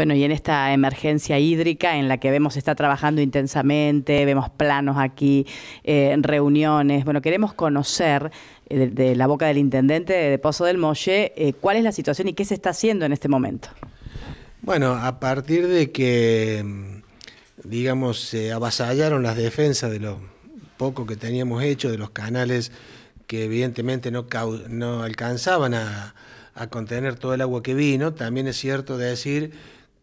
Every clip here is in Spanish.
Bueno, y en esta emergencia hídrica en la que vemos está trabajando intensamente, vemos planos aquí, eh, reuniones, bueno, queremos conocer eh, de, la boca del intendente de Pozo del Molle eh, cuál es la situación y qué se está haciendo en este momento. Bueno, a partir de que, mm, digamos, se avasallaron las defensas de lo poco que teníamos hecho, de los canales que evidentemente no, alcanzaban a, contener todo el agua que vino. También es cierto decir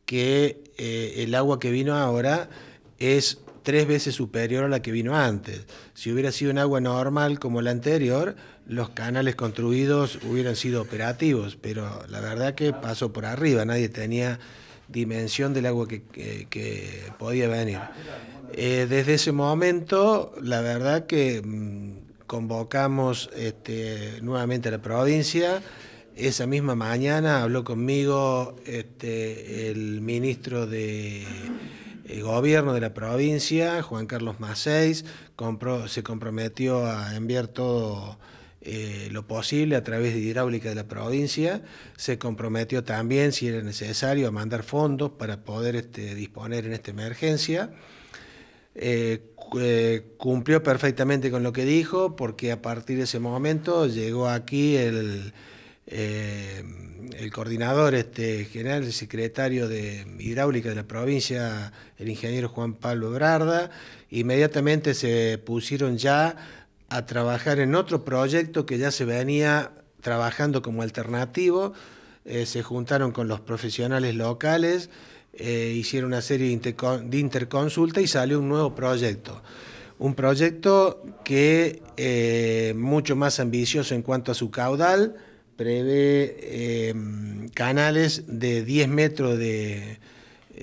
que eh, el agua que vino ahora es tres veces superior a la que vino antes. Si hubiera sido un agua normal como la anterior, los canales construidos hubieran sido operativos, pero la verdad que pasó por arriba, nadie tenía dimensión del agua que, podía venir. Eh, desde ese momento, la verdad que mm, convocamos este, nuevamente a la provincia, esa misma mañana habló conmigo este, el ministro de eh, gobierno de la provincia, Juan Carlos Macéis, se comprometió a enviar todo eh, lo posible a través de hidráulica de la provincia, se comprometió también, si era necesario, a mandar fondos para poder este, disponer en esta emergencia. Eh, cumplió perfectamente con lo que dijo, porque a partir de ese momento llegó aquí el eh, el coordinador este, general, el secretario de hidráulica de la provincia, el ingeniero Juan Pablo Brarda, inmediatamente se pusieron ya a trabajar en otro proyecto que ya se venía trabajando como alternativo, eh, se juntaron con los profesionales locales, eh, hicieron una serie de, interconsultas interconsulta y salió un nuevo proyecto un proyecto que eh, mucho más ambicioso en cuanto a su caudal, prevé em, canales de 10 metros de,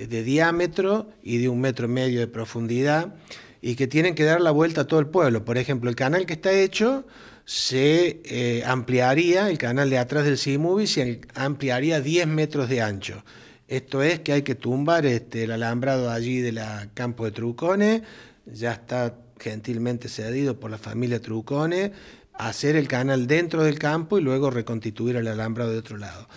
diámetro y de un metro y medio de profundidad y que tienen que dar la vuelta a todo el pueblo. Por ejemplo, el canal que está hecho se eh, ampliaría, el canal de atrás del Movie, se ampliaría 10 metros de ancho. Esto es que hay que tumbar este, el alambrado allí de la campo de Trucone, ya está gentilmente cedido por la familia Trucone, hacer el canal dentro del campo y luego reconstituir el alambrado de otro lado.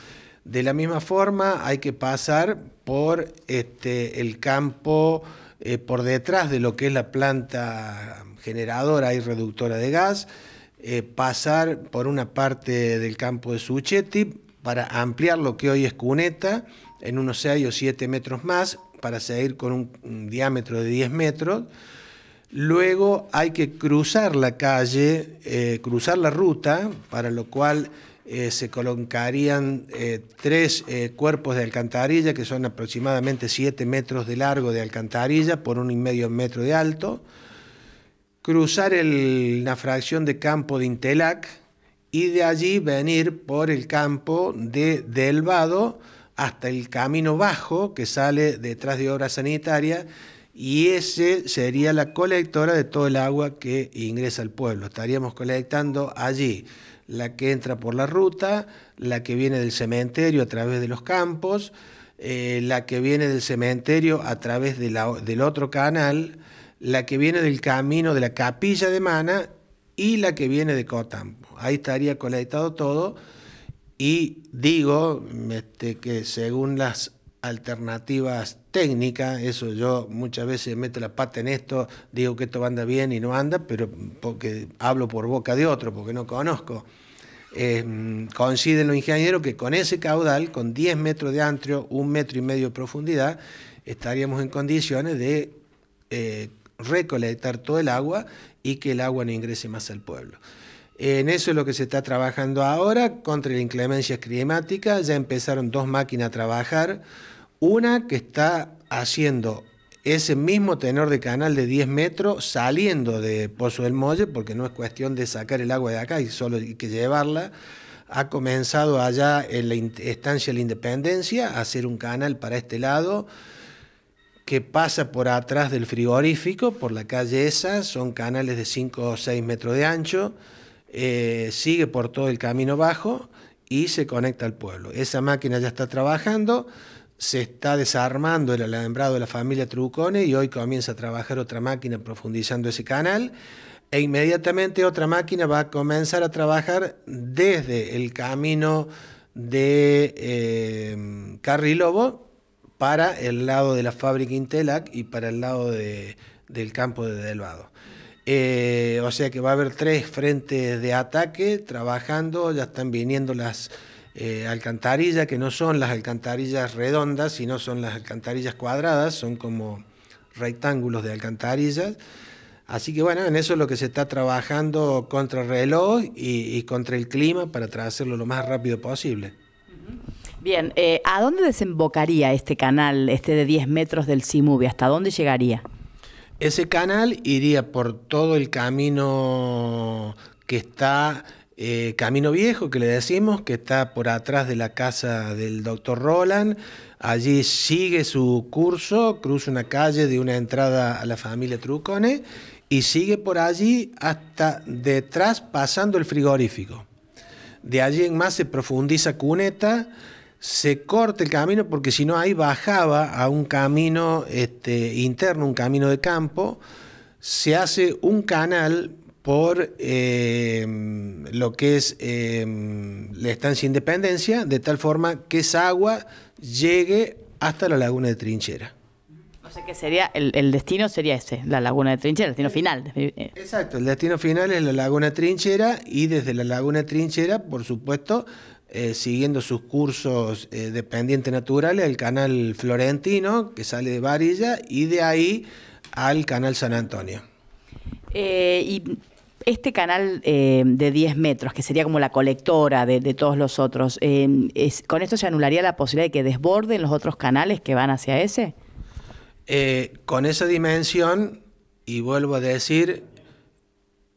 De la misma forma, hay que pasar por este, el campo, eh, por detrás de lo que es la planta generadora y reductora de gas, eh, pasar por una parte del campo de Suchetti para ampliar lo que hoy es cuneta en unos 6 o 7 metros más, para seguir con un, un diámetro de 10 metros Luego hay que cruzar la calle, eh, cruzar la ruta, para lo cual eh, se colocarían eh, tres cuerpos de alcantarilla, que son aproximadamente 7 metros de largo de alcantarilla por un y medio metro de alto. Cruzar la fracción de campo de Intelac y de allí venir por el campo de Delvado hasta el camino bajo que sale detrás de obra sanitaria y ese sería la colectora de todo el agua que ingresa al pueblo. Estaríamos colectando allí la que entra por la ruta, la que viene del cementerio a través de los campos, eh, la que viene del cementerio a través del otro canal, la que viene del camino de la capilla de Mana y la que viene de Cotampo. Ahí estaría colectado todo y digo este, que según las alternativas técnica, eso yo muchas veces meto la pata en esto, digo que esto anda bien y no anda, pero porque hablo por boca de otro, porque no conozco. Eh, coinciden los ingenieros que con ese caudal, con 10 metros de antrio, un metro y medio de profundidad, estaríamos en condiciones de eh, recolectar todo el agua y que el agua no ingrese más al pueblo. En eso es lo que se está trabajando ahora contra la inclemencia climática. Ya empezaron dos máquinas a trabajar. Una que está haciendo ese mismo tenor de canal de 10 metros saliendo de Pozo del Molle, porque no es cuestión de sacar el agua de acá y solo hay que llevarla. Ha comenzado allá en la estancia de la Independencia a hacer un canal para este lado que pasa por atrás del frigorífico, por la calle esa, son canales de 5 o 6 metros de ancho, eh, sigue por todo el camino bajo y se conecta al pueblo. Esa máquina ya está trabajando se está desarmando el alambrado de la familia Trucone y hoy comienza a trabajar otra máquina profundizando ese canal e inmediatamente otra máquina va a comenzar a trabajar desde el camino de eh, Carrilobo para el lado de la fábrica Intelac y para el lado del campo de Delvado. Eh, o sea que va a haber tres frentes de ataque trabajando, ya están viniendo las eh, alcantarillas que no son las alcantarillas redondas, sino son las alcantarillas cuadradas, son como rectángulos de alcantarillas. Así que bueno, en eso es lo que se está trabajando contra el reloj y, contra el clima para hacerlo lo más rápido posible. Bien, eh, ¿a dónde desembocaría este canal, este de 10 metros del Simubi? ¿Hasta dónde llegaría? Ese canal iría por todo el camino que está eh, camino Viejo, que le decimos, que está por atrás de la casa del doctor Roland. Allí sigue su curso, cruza una calle de una entrada a la familia Trucone y sigue por allí hasta detrás pasando el frigorífico. De allí en más se profundiza cuneta, se corta el camino porque si no ahí bajaba a un camino este, interno, un camino de campo, se hace un canal por em, lo que es em, la estancia Independencia, de tal forma que esa agua llegue hasta la laguna de Trinchera. O sea que sería, el, destino sería ese, la laguna de Trinchera, el destino final. Exacto, el destino final es la laguna Trinchera y desde la laguna Trinchera, por supuesto, eh, siguiendo sus cursos eh, de pendiente naturales, el canal Florentino, que sale de Varilla, y de ahí al canal San Antonio. Eh, y este canal eh, de 10 metros, que sería como la colectora de, todos los otros, eh, ¿con esto se anularía la posibilidad de que desborden los otros canales que van hacia ese? Eh, con esa dimensión, y vuelvo a decir,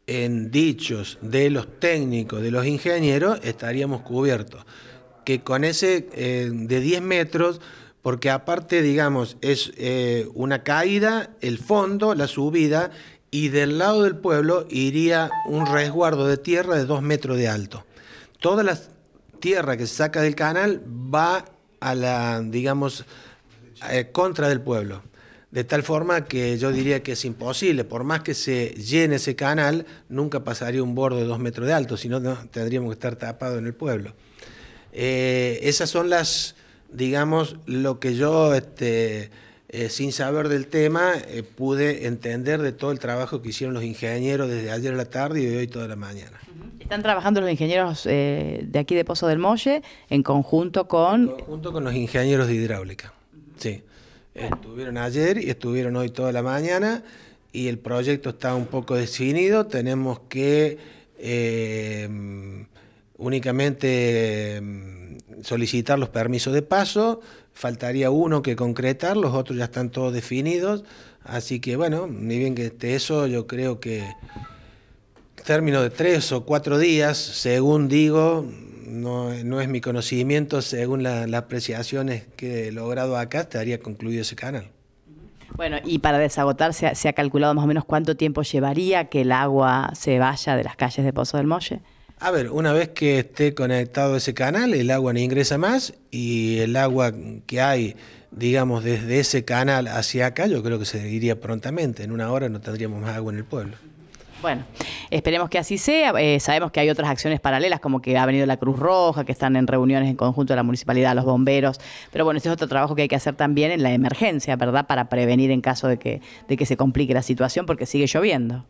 en dichos de los técnicos, de los ingenieros, estaríamos cubiertos. Que con ese de 10 metros porque aparte, digamos, es una caída, el fondo, la subida y del lado del pueblo iría un resguardo de tierra de dos metros de alto. Toda la tierra que se saca del canal va a la, digamos, eh, contra del pueblo. De tal forma que yo diría que es imposible, por más que se llene ese canal, nunca pasaría un borde de dos metros de alto, si no tendríamos que estar tapados en el pueblo. Eh, esas son las, digamos, lo que yo... Este, eh, sin saber del tema, eh, pude entender de todo el trabajo que hicieron los ingenieros desde ayer a la tarde y hoy toda la mañana. Están trabajando los ingenieros eh, de aquí de Pozo del Molle en conjunto con... En conjunto con los ingenieros de hidráulica, sí. Estuvieron ayer y estuvieron hoy toda la mañana y el proyecto está un poco definido. Tenemos que únicamente mm, solicitar los permisos de paso, faltaría uno que concretar, los otros ya están todos definidos, así que bueno, ni bien que esté eso, yo creo que término de tres o cuatro días, según digo, no, es mi conocimiento, según las apreciaciones que he logrado acá, estaría concluido ese canal. Bueno, y para desagotar, ¿se ha, ¿se ha calculado más o menos cuánto tiempo llevaría que el agua se vaya de las calles de Pozo del Molle? A ver, una vez que esté conectado ese canal, el agua no ingresa más y el agua que hay, digamos, desde ese canal hacia acá, yo creo que se iría prontamente. En una hora no tendríamos más agua en el pueblo. Bueno, esperemos que así sea. Eh, sabemos que hay otras acciones paralelas, como que ha venido la Cruz Roja, que están en reuniones en conjunto de la municipalidad, los bomberos. Pero bueno, ese es otro trabajo que hay que hacer también en la emergencia, ¿verdad? Para prevenir en caso de que, de que se complique la situación, porque sigue lloviendo.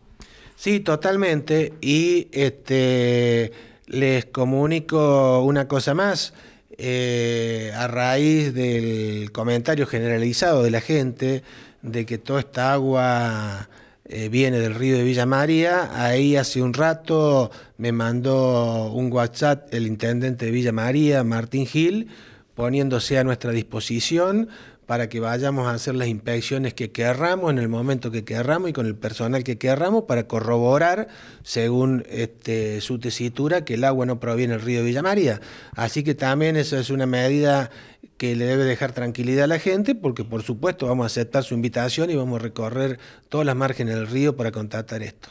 Sí, totalmente. Y este, les comunico una cosa más. Eh, a raíz del comentario generalizado de la gente de que toda esta agua eh, viene del río de Villa María, ahí hace un rato me mandó un WhatsApp el intendente de Villa María, Martín Gil, poniéndose a nuestra disposición para que vayamos a hacer las inspecciones que querramos en el momento que querramos y con el personal que querramos para corroborar, según este, su tesitura, que el agua no proviene del río Villa María. Así que también eso es una medida que le debe dejar tranquilidad a la gente, porque por supuesto vamos a aceptar su invitación y vamos a recorrer todas las márgenes del río para contactar esto.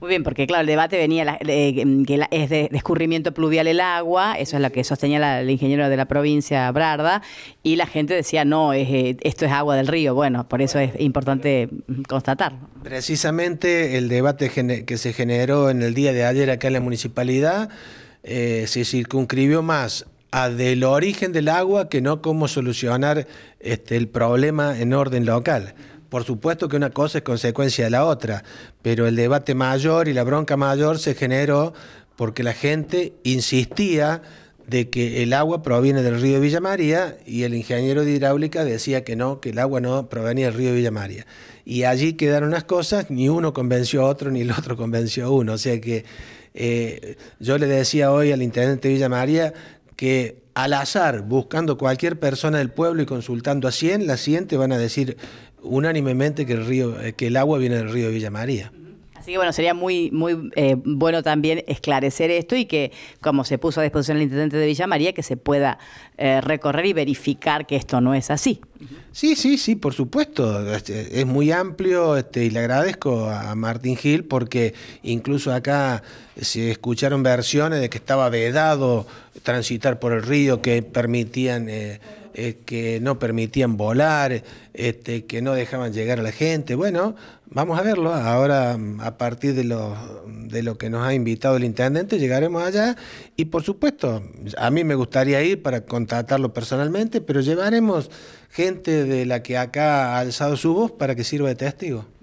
Muy bien, porque claro, el debate venía de, que mm, es de, descubrimiento escurrimiento pluvial el agua, eso es lo que sostenía la, el ingeniero de la provincia Brarda, y la gente decía, no, eh, esto es agua del río. Bueno, por eso es importante mm, constatar. Precisamente el debate que se generó en el día de ayer acá en la municipalidad eh, se circunscribió más a del origen del agua que no cómo solucionar este, el problema en orden local. Por supuesto que una cosa es consecuencia de la otra, pero el debate mayor y la bronca mayor se generó porque la gente insistía de que el agua proviene del río Villa María y el ingeniero de hidráulica decía que no, que el agua no provenía del río Villa María. Y allí quedaron las cosas, ni uno convenció a otro, ni el otro convenció a uno. O sea que eh, yo le decía hoy al intendente de Villa María que al azar, buscando cualquier persona del pueblo y consultando a 100, las 100 te van a decir unánimemente que el, río, eh, que el agua viene del río de Villa María. Así que bueno, sería muy, muy eh, bueno también esclarecer esto y que, como se puso a disposición el intendente de Villa María, que se pueda eh, recorrer y verificar que esto no es así. Sí, sí, sí, por supuesto. Este, es muy amplio este, y le agradezco a Martín Gil porque incluso acá se escucharon versiones de que estaba vedado transitar por el río, que permitían... Eh, que no permitían volar, este, que no dejaban llegar a la gente. Bueno, vamos a verlo. Ahora, a partir de lo, de lo que nos ha invitado el intendente, llegaremos allá. Y por supuesto, a mí me gustaría ir para contratarlo personalmente, pero llevaremos gente de la que acá ha alzado su voz para que sirva de testigo.